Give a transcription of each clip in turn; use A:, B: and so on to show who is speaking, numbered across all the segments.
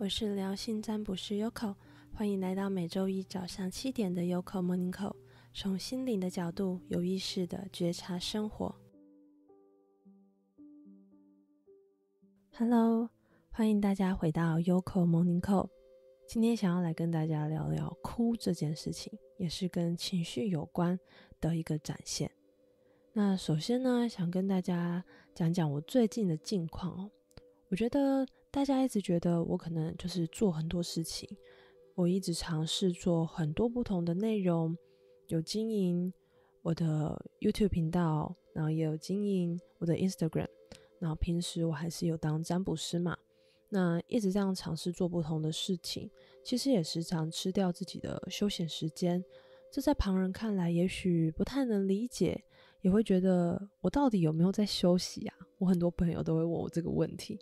A: 我是聊心占卜师 Yoko，欢迎来到每周一早上七点的 Yoko Morning Call，从心灵的角度有意识的觉察生活。Hello，欢迎大家回到 Yoko Morning Call，今天想要来跟大家聊聊哭这件事情，也是跟情绪有关的一个展现。那首先呢，想跟大家讲讲我最近的近况哦，我觉得。大家一直觉得我可能就是做很多事情，我一直尝试做很多不同的内容，有经营我的 YouTube 频道，然后也有经营我的 Instagram，然后平时我还是有当占卜师嘛。那一直这样尝试做不同的事情，其实也时常吃掉自己的休闲时间。这在旁人看来也许不太能理解，也会觉得我到底有没有在休息啊？我很多朋友都会问我这个问题。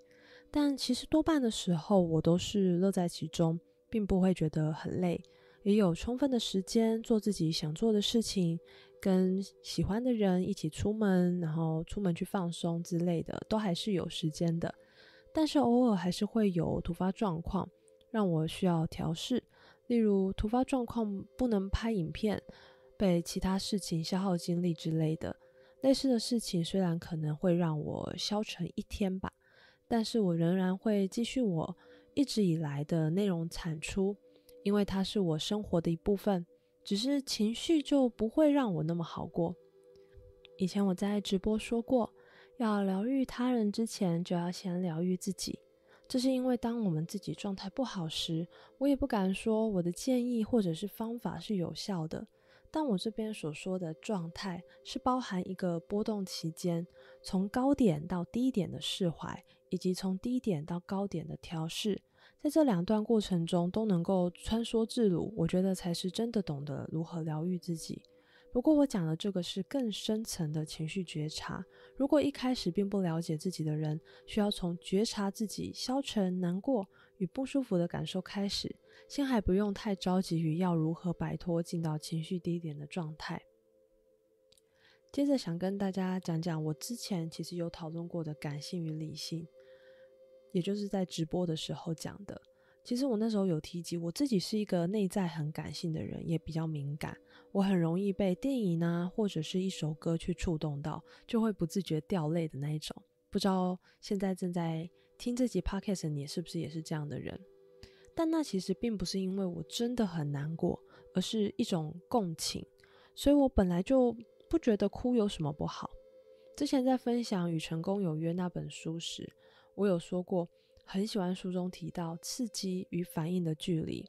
A: 但其实多半的时候，我都是乐在其中，并不会觉得很累，也有充分的时间做自己想做的事情，跟喜欢的人一起出门，然后出门去放松之类的，都还是有时间的。但是偶尔还是会有突发状况，让我需要调试，例如突发状况不能拍影片，被其他事情消耗精力之类的，类似的事情虽然可能会让我消沉一天吧。但是我仍然会继续我一直以来的内容产出，因为它是我生活的一部分。只是情绪就不会让我那么好过。以前我在直播说过，要疗愈他人之前，就要先疗愈自己。这是因为当我们自己状态不好时，我也不敢说我的建议或者是方法是有效的。但我这边所说的状态，是包含一个波动期间，从高点到低点的释怀。以及从低点到高点的调试，在这两段过程中都能够穿梭自如，我觉得才是真的懂得如何疗愈自己。不过我讲的这个是更深层的情绪觉察。如果一开始并不了解自己的人，需要从觉察自己消沉、难过与不舒服的感受开始，先还不用太着急于要如何摆脱进到情绪低点的状态。接着想跟大家讲讲我之前其实有讨论过的感性与理性。也就是在直播的时候讲的。其实我那时候有提及，我自己是一个内在很感性的人，也比较敏感，我很容易被电影啊或者是一首歌去触动到，就会不自觉掉泪的那一种。不知道现在正在听这集 podcast，你是不是也是这样的人？但那其实并不是因为我真的很难过，而是一种共情，所以我本来就不觉得哭有什么不好。之前在分享《与成功有约》那本书时。我有说过很喜欢书中提到刺激与反应的距离，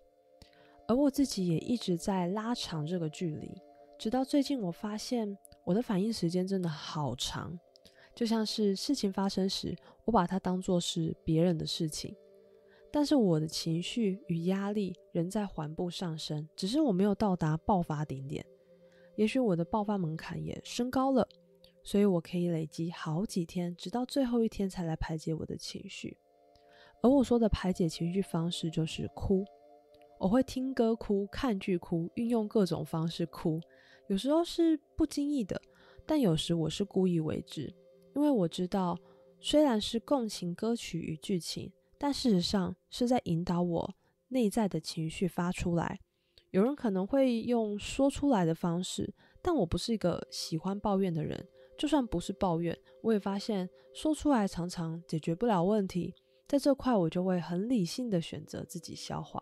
A: 而我自己也一直在拉长这个距离。直到最近，我发现我的反应时间真的好长，就像是事情发生时，我把它当作是别人的事情，但是我的情绪与压力仍在缓步上升，只是我没有到达爆发顶点。也许我的爆发门槛也升高了。所以，我可以累积好几天，直到最后一天才来排解我的情绪。而我说的排解情绪方式就是哭。我会听歌哭、看剧哭，运用各种方式哭。有时候是不经意的，但有时我是故意为之，因为我知道，虽然是共情歌曲与剧情，但事实上是在引导我内在的情绪发出来。有人可能会用说出来的方式，但我不是一个喜欢抱怨的人。就算不是抱怨，我也发现说出来常常解决不了问题，在这块我就会很理性的选择自己消化，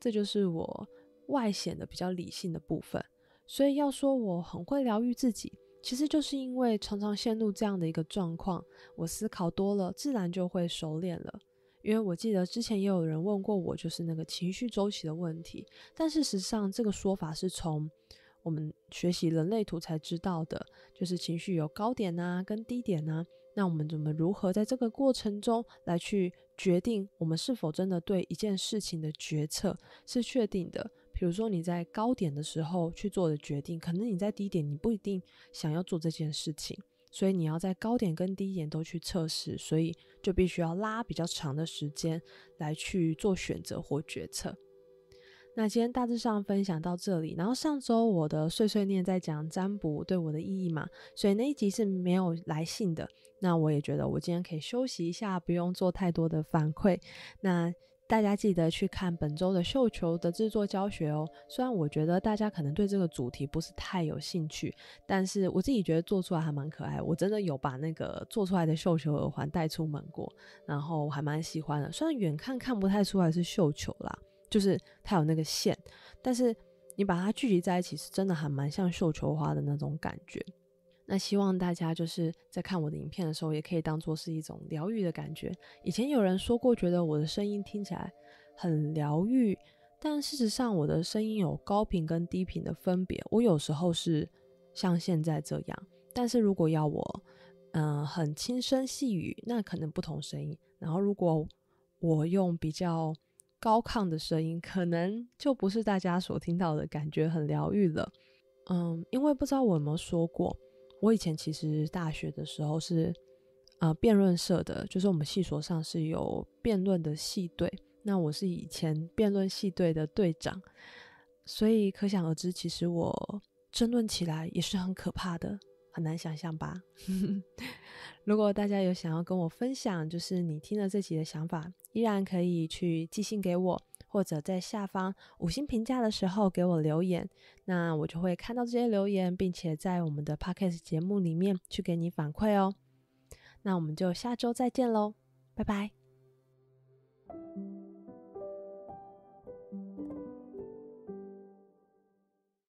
A: 这就是我外显的比较理性的部分。所以要说我很会疗愈自己，其实就是因为常常陷入这样的一个状况，我思考多了自然就会熟练了。因为我记得之前也有人问过我，就是那个情绪周期的问题，但事实上这个说法是从。我们学习人类图才知道的，就是情绪有高点啊，跟低点啊。那我们怎么如何在这个过程中来去决定我们是否真的对一件事情的决策是确定的？比如说你在高点的时候去做的决定，可能你在低点你不一定想要做这件事情。所以你要在高点跟低点都去测试，所以就必须要拉比较长的时间来去做选择或决策。那今天大致上分享到这里，然后上周我的碎碎念在讲占卜对我的意义嘛，所以那一集是没有来信的。那我也觉得我今天可以休息一下，不用做太多的反馈。那大家记得去看本周的绣球的制作教学哦。虽然我觉得大家可能对这个主题不是太有兴趣，但是我自己觉得做出来还蛮可爱。我真的有把那个做出来的绣球耳环带出门过，然后我还蛮喜欢的。虽然远看看不太出来是绣球啦。就是它有那个线，但是你把它聚集在一起，是真的还蛮像绣球花的那种感觉。那希望大家就是在看我的影片的时候，也可以当做是一种疗愈的感觉。以前有人说过，觉得我的声音听起来很疗愈，但事实上我的声音有高频跟低频的分别。我有时候是像现在这样，但是如果要我，嗯，很轻声细语，那可能不同声音。然后如果我用比较。高亢的声音可能就不是大家所听到的感觉，很疗愈了。嗯，因为不知道我有没有说过，我以前其实大学的时候是呃辩论社的，就是我们系所上是有辩论的系队，那我是以前辩论系队的队长，所以可想而知，其实我争论起来也是很可怕的。很难想象吧？如果大家有想要跟我分享，就是你听了这集的想法，依然可以去寄信给我，或者在下方五星评价的时候给我留言，那我就会看到这些留言，并且在我们的 podcast 节目里面去给你反馈哦。那我们就下周再见喽，拜拜。